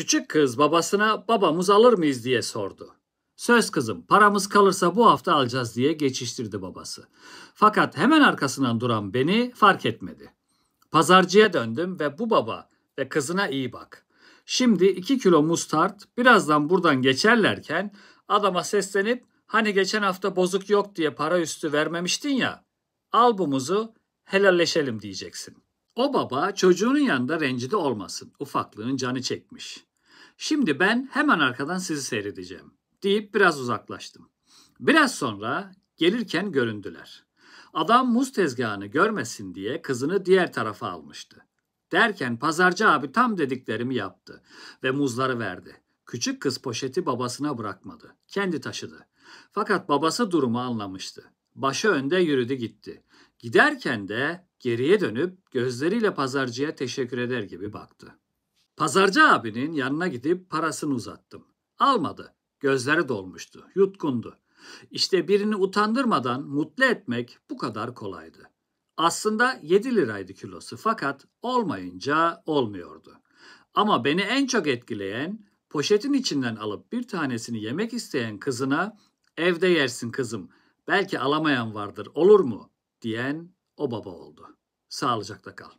Küçük kız babasına babamız alır mıyız diye sordu. Söz kızım paramız kalırsa bu hafta alacağız diye geçiştirdi babası. Fakat hemen arkasından duran beni fark etmedi. Pazarcıya döndüm ve bu baba ve kızına iyi bak. Şimdi iki kilo mustard birazdan buradan geçerlerken adama seslenip hani geçen hafta bozuk yok diye para üstü vermemiştin ya al bu muzu helalleşelim diyeceksin. O baba çocuğunun yanında rencide olmasın. Ufaklığın canı çekmiş. Şimdi ben hemen arkadan sizi seyredeceğim deyip biraz uzaklaştım. Biraz sonra gelirken göründüler. Adam muz tezgahını görmesin diye kızını diğer tarafa almıştı. Derken pazarcı abi tam dediklerimi yaptı ve muzları verdi. Küçük kız poşeti babasına bırakmadı. Kendi taşıdı. Fakat babası durumu anlamıştı. Başı önde yürüdü gitti. Giderken de geriye dönüp gözleriyle pazarcıya teşekkür eder gibi baktı. Pazarcı abinin yanına gidip parasını uzattım. Almadı. Gözleri dolmuştu, yutkundu. İşte birini utandırmadan mutlu etmek bu kadar kolaydı. Aslında 7 liraydı kilosu fakat olmayınca olmuyordu. Ama beni en çok etkileyen poşetin içinden alıp bir tanesini yemek isteyen kızına evde yersin kızım belki alamayan vardır olur mu diyen o baba oldu. Sağlıcakla kal.